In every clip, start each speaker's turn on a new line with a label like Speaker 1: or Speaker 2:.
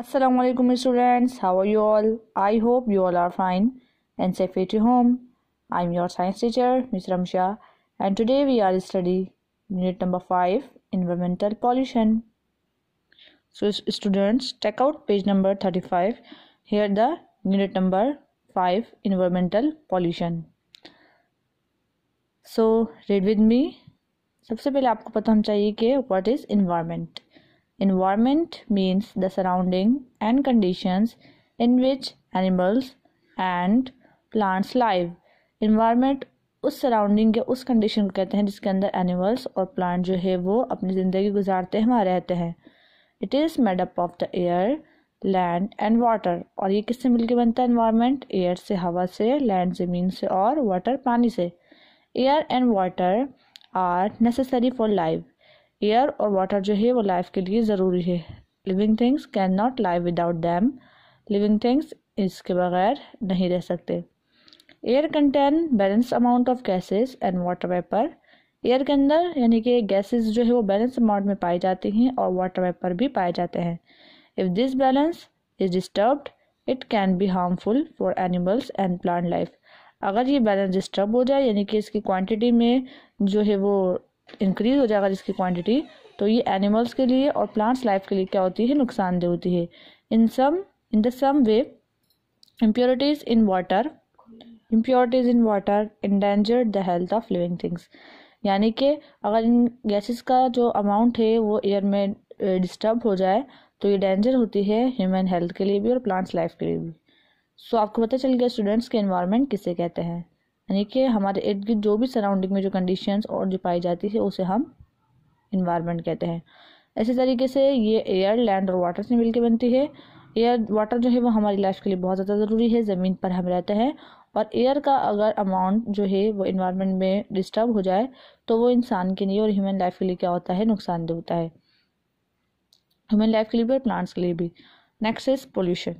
Speaker 1: Assalamu alaikum students how are you all I hope you all are fine and safe at home I'm your science teacher Ms Ramsha and today we are studying unit number 5 environmental pollution so students check out page number 35 here the unit number 5 environmental pollution so read with me सबसे पहले आपको पता होना चाहिए कि what is environment. Environment means the surrounding and conditions in which animals and plants live environment उस surrounding के उस कंडीशन को कहते हैं जिसके अंदर एनिमल्स और प्लांट जो है वो अपनी ज़िंदगी गुजारते हैं वहाँ रहते हैं it is made up of the air land and water और ये किससे मिलकर बनता है इन्वायरमेंट एयर से हवा से लैंड ज़मीन से और वाटर पानी से air and water are necessary for life air और वाटर जो है वो लाइफ के लिए ज़रूरी है living things can not live without them living things इसके बगैर नहीं रह सकते air contain balance amount of gases and water vapour air के अंदर यानी कि गैसेस जो है वो बैलेंस अमाउंट में पाई जाती हैं और वाटर वेपर भी पाए जाते हैं if this balance is disturbed it can be harmful for animals and plant life अगर ये बैलेंस डिस्टर्ब हो जाए यानी कि इसकी क्वांटिटी में जो है वो इंक्रीज हो जाएगा जिसकी क्वांटिटी तो ये एनिमल्स के लिए और प्लांट्स लाइफ के लिए क्या होती है नुकसानदेह होती है in some in the some way in water impurities in water endanger the health of living things यानी कि अगर इन गैसेस का जो अमाउंट है वो एयर में डिस्टर्ब हो जाए तो ये डेंजर होती है ह्यूमन हेल्थ के लिए भी और प्लांट्स लाइफ के लिए भी सो so, आपको पता चल गया स्टूडेंट्स के इन्वायरमेंट किसे कहते हैं यानी कि हमारे इर्द गिर्द जो भी सराउंडिंग में जो कंडीशन और जो पाई जाती है उसे हम इन्वायरमेंट कहते हैं ऐसे तरीके से ये एयर लैंड और वाटर से मिलकर बनती है एयर वाटर जो है वो हमारी लाइफ के लिए बहुत ज़्यादा ज़रूरी है ज़मीन पर हम रहते हैं और एयर का अगर अमाउंट जो है वो इन्वायरमेंट में डिस्टर्ब हो जाए तो वो इंसान के लिए और ह्यूमन लाइफ के लिए क्या होता है नुकसानदेह होता है ह्यूमन लाइफ के लिए भी और प्लांट्स के लिए भी next is pollution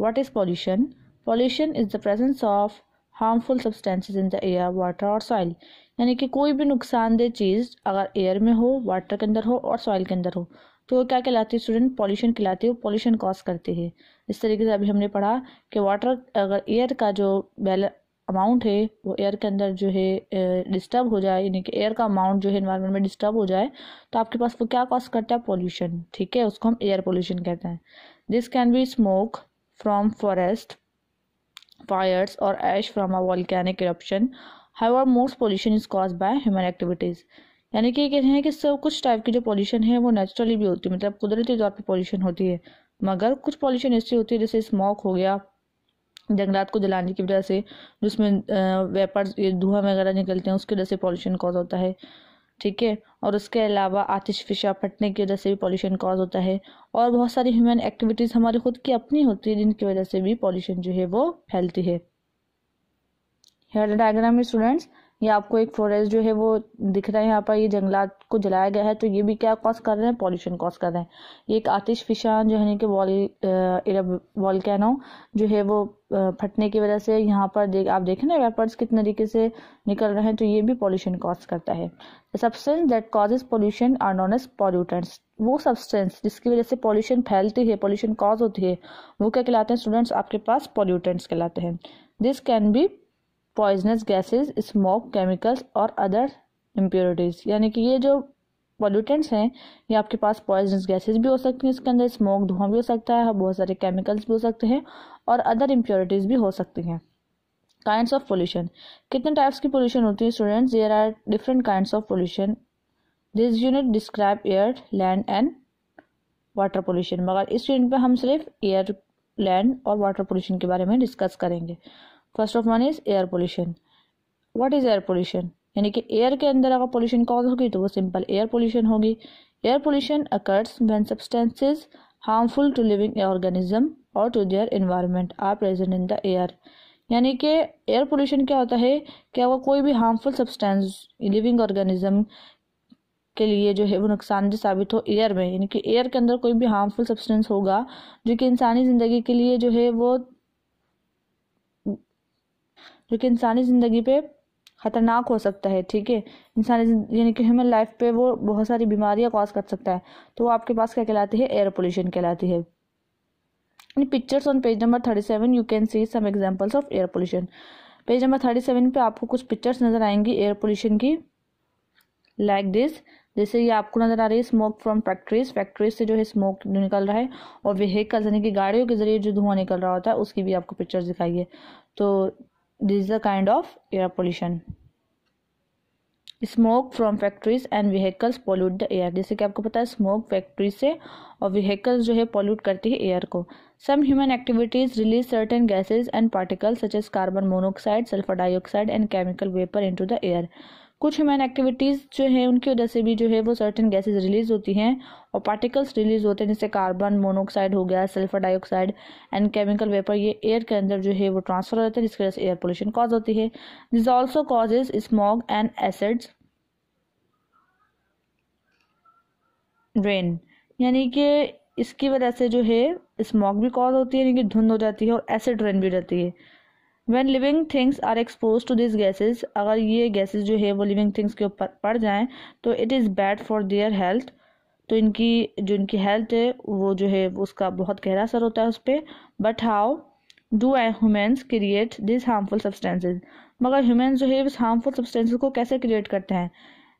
Speaker 1: what is pollution pollution is the presence of harmful substances in the air water और सॉइल यानी कि कोई भी नुकसानदेह चीज़ अगर एयर में हो वाटर के अंदर हो और सॉइल के अंदर हो तो वो क्या कहलाती है स्टूडेंट पॉल्यूशन कहलाती है वो पॉल्यूशन कॉज करती है इस तरीके से अभी हमने पढ़ा कि वाटर अगर एयर का जो बैल अमाउंट है वो एयर के अंदर जो है डिस्टर्ब हो जाए यानी कि एयर का अमाउंट जो है इन्वायरमेंट में डिस्टर्ब हो जाए तो आपके पास वो क्या कॉज करता है पॉल्यूशन ठीक है उसको हम एयर पॉल्यूशन कहते हैं this can be smoke from forest fires or ash from a volcanic eruption however most pollution is caused by human activities यानी कि ये कह हैं कि सब कुछ टाइप की जो पॉल्यूशन है वो नेचुरली भी होती है मतलब कुदरती तौर पे पॉल्यूशन होती है मगर कुछ पॉल्यूशन ऐसी होती है जैसे स्मोक हो गया जंगलात को जलाने की वजह से जिसमें वेपर्स ये धुआं वगैरह निकलते हैं उसकी वजह से पॉल्यूशन कॉज होता है ठीक है और उसके अलावा आतिश फिशा फटने की वजह से भी पॉल्यूशन कॉज होता है और बहुत सारी ह्यूमन एक्टिविटीज़ हमारी खुद की अपनी होती है जिनकी वजह से भी पॉल्यूशन जो है वो फैलती है हेयर डायग्राम में स्टूडेंट्स ये आपको एक फॉरेस्ट जो है वो दिख रहा है यहाँ पर ये जंगलात को जलाया गया है तो ये भी क्या कॉज कर रहे हैं पॉल्यूशन कॉज कर रहे हैं ये एक आतिश फिशान जो है कि वॉल वॉलकैनो जो है वो फटने की वजह से यहाँ पर देख आप देखें ना वेपर्स कितने तरीके से निकल रहे हैं तो ये भी पॉल्यूशन कॉज करता है substance that causes pollution are known as pollutants वो सब्सटेंस जिसकी वजह से पॉल्यूशन फैलती है पॉल्यूशन कॉज होती है वो क्या कहलाते हैं स्टूडेंट्स आपके पास पॉल्यूटेंट्स कहलाते हैं this can be poisonous gases smoke chemicals और अदर इम्प्योरिटीज़ यानी कि ये जो पॉल्यूटेंट्स हैं ये आपके पास पॉइजनस गैसेस भी हो सकती हैं इसके अंदर स्मोक धुआं भी हो सकता है बहुत सारे केमिकल्स भी हो सकते हैं और अदर इम्प्योरिटीज़ भी हो सकती हैं काइंड्स ऑफ पोल्यूशन कितने टाइप्स की पोल्यूशन होती है students there are different kinds of pollution this unit describe air land and water pollution मगर इस यूनिट पर हम सिर्फ एयर लैंड और वाटर पोल्यूशन के बारे में डिस्कस करेंगे first of one is air pollution what is air pollution यानी कि एयर के अंदर अगर पोल्यूशन कॉज होगी तो वो सिंपल एयर पोल्यूशन होगी air pollution occurs when substances harmful to living organism और to their environment are present in the air यानी कि एयर पोल्यूशन क्या होता है कि अगर कोई भी हार्मफुल सब्सटेंस लिविंग ऑर्गेनिज्म के लिए जो है वो नुकसानदेह साबित हो एयर में यानी कि एयर के अंदर कोई भी हार्मफुल सब्सटेंस होगा जो कि इंसानी ज़िंदगी के लिए जो है वो जो कि इंसानी ज़िंदगी पे ख़तरनाक हो सकता है ठीक है इंसानी यानी कि ह्यूमन लाइफ पे वो बहुत सारी बीमारियां कॉज कर सकता है तो वो आपके पास क्या कहलाती है एयर पोल्यूशन कहलाती है यानी pictures on page number thirty seven you can see some examples of air pollution page number thirty seven पर आपको कुछ पिक्चर्स नज़र आएंगी एयर पोल्यूशन की लाइक दिस जैसे ये आपको नज़र आ रही है स्मोक फ्रॉम फैक्ट्रीज फैक्ट्रीज से जो है स्मोक निकल रहा है और व्हीकल्स यानी कि गाड़ियों के जरिए जो धुआं निकल रहा होता है उसकी भी आपको पिक्चर्स दिखाई है तो This is a kind of air pollution. Smoke from factories and vehicles pollute the air जैसे कि आपको पता है स्मोक फैक्ट्री से और व्हीकल्स जो है पोल्यूट करती है एयर को some human activities release certain gases and particles such as carbon monoxide sulphur dioxide and chemical vapour to the air कुछ ह्यूमन एक्टिविटीज़ जो है उनकी वजह से भी जो है वो सर्टन गैसेज रिलीज होती हैं और पार्टिकल्स रिलीज होते हैं जैसे कार्बन मोनोऑक्साइड हो गया sulphur dioxide and chemical vapour ये एयर के अंदर जो है वो ट्रांसफर होते हैं जिसकी वजह से एयर पोल्यूशन कॉज होती है this also causes smog and acids rain यानी कि इसकी वजह से जो है स्मॉग भी कॉज होती है यानी कि धुंध हो जाती है और एसिड रेन भी रहती है when living things are expose to this gases अगर ये गैसेज जो है वो लिविंग थिंग्स के ऊपर पड़ जाएँ तो it is bad for their health तो इनकी जो इनकी हेल्थ है वो जो है उसका बहुत गहरा असर होता है उस पर but how do I humans create this harmful substances मगर ह्यूमन जो है इस हार्मफुल सब्सटेंसेज को कैसे क्रिएट करते हैं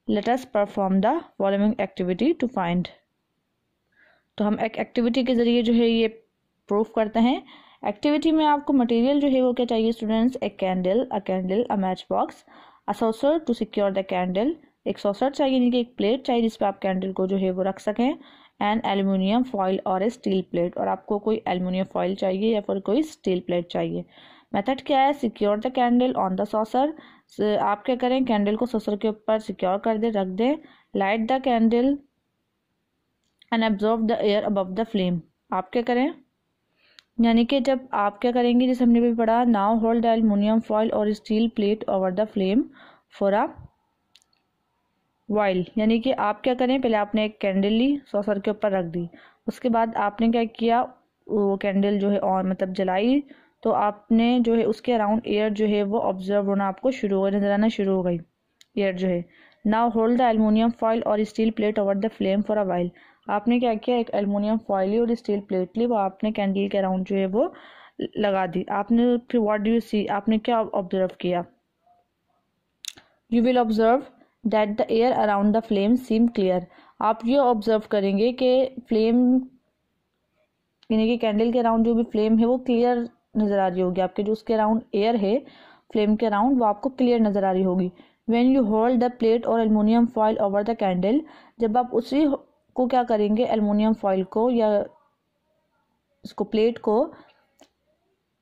Speaker 1: let's perform the following activity to find तो हम एक एक्टिविटी के ज़रिए जो है ये प्रूफ करते हैं एक्टिविटी में आपको मटेरियल जो है वो क्या चाहिए students a candle a candle a match box a saucer to secure the candle एक सॉसर चाहिए यानी कि एक प्लेट चाहिए जिस पर आप कैंडल को जो है वो रख सकें एंड एलुमिनियम फॉइल और ए स्टील प्लेट और आपको कोई एलुमिनियम फॉइल चाहिए या फिर कोई स्टील प्लेट चाहिए मेथड क्या है secure the candle on the saucer आप क्या करें कैंडल को सॉसर के ऊपर सिक्योर कर दें रख दें light the candle and observe the air above the flame आप क्या करें यानी कि जब आप क्या करेंगे जैसे हमने भी पढ़ा नाव होल्ड एलमिनियम फॉइल और steel plate over the flame for a while यानी कि आप क्या करें पहले आपने एक कैंडल ली सॉसर के ऊपर रख दी उसके बाद आपने क्या किया वो कैंडल जो है और मतलब जलाई तो आपने जो है उसके अराउंड एयर जो है वो ऑब्जर्व होना आपको शुरू हो नजर आना शुरू हो गई एयर जो है now hold the aluminium foil और steel plate over the flame for a while आपने क्या किया एक एलमिनियम फॉइल ली और स्टील प्लेट ली वो आपने कैंडल के अराउंड जो है वो लगा दी आपने फिर व्हाट डू यू सी आपने क्या ऑब्जर्व किया you will observe that the air around the flame seem clear आप ये ऑब्जर्व करेंगे कि फ्लेम यानी कि कैंडल के अराउंड जो भी फ्लेम है वो क्लियर नज़र आ रही होगी आपके जो उसके अराउंड एयर है फ्लेम के अराउंड वो आपको क्लियर नज़र आ रही होगी when you hold the plate और aluminium foil over the candle जब आप उसी को क्या करेंगे एलमिनियम फॉइल को या इसको प्लेट को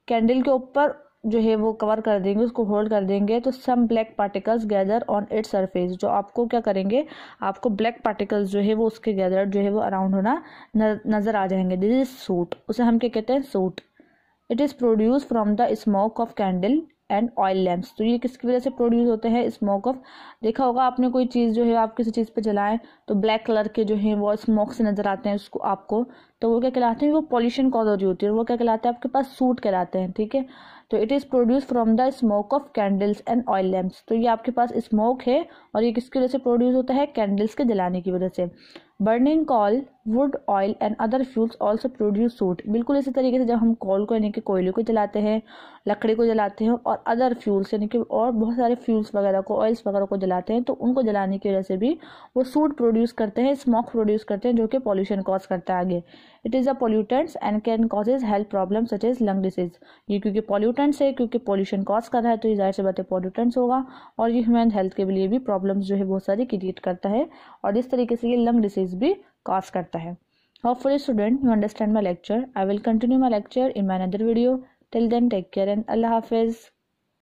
Speaker 1: कैंडल के ऊपर जो है वो कवर कर देंगे उसको होल्ड कर देंगे तो some black particles gather on its surface जो आपको क्या करेंगे आपको ब्लैक पार्टिकल्स जो है वो उसके गैदर जो है वो अराउंड होना नज़र आ जाएंगे दिस इज सूट उसे हम क्या कहते हैं soot it is produce from the smoke of candle and oil lamps तो ये किसकी वजह से प्रोड्यूस होते हैं स्मोक ऑफ देखा होगा आपने कोई चीज़ जो है आप किसी चीज़ पे जलाएं तो ब्लैक कलर के जो है वो स्मोक से नज़र आते हैं उसको आपको तो वो क्या कहलाते हैं वो पॉल्यूशन कॉज हो रही होती है वो क्या कहलाते हैं आपके पास सूट कहलाते हैं ठीक है तो it is produce from the smoke of candles and oil lamps तो ये आपके पास स्मोक है और ये किसकी वजह से प्रोड्यूस होता है कैंडल्स के जलाने की वजह से burning coal wood oil and other fuels also produce soot बिल्कुल इसी तरीके से जब हम कॉल को यानी कि कोयले को जलाते हैं लकड़ी को जलाते हैं और अदर फ्यूल्स यानी कि और बहुत सारे फ्यूल्स वगैरह को ऑयल्स वगैरह को जलाते हैं तो उनको जलाने की वजह से भी वो सूट प्रोड्यूस करते हैं स्मोक प्रोड्यूस करते हैं जो कि पॉल्यूशन कॉज करता है आगे it is a pollutants and can causes health problem such as lung disease ये क्योंकि पॉल्यूटेंट्स है क्योंकि पॉल्यूशन कॉज कर रहा है तो ये जाहिर सी बात है पॉल्यूटेंट्स होगा और ये ह्यूमन हेल्थ के लिए भी प्रॉब्लम्स जो है बहुत सारी क्रिएट करता है और इस तरीके से ये लंग डिसीज डिजीज भी कॉज करता है full student you understand my lecture I will continue my lecture in my other video till then take care and अल्लाह हाफिज़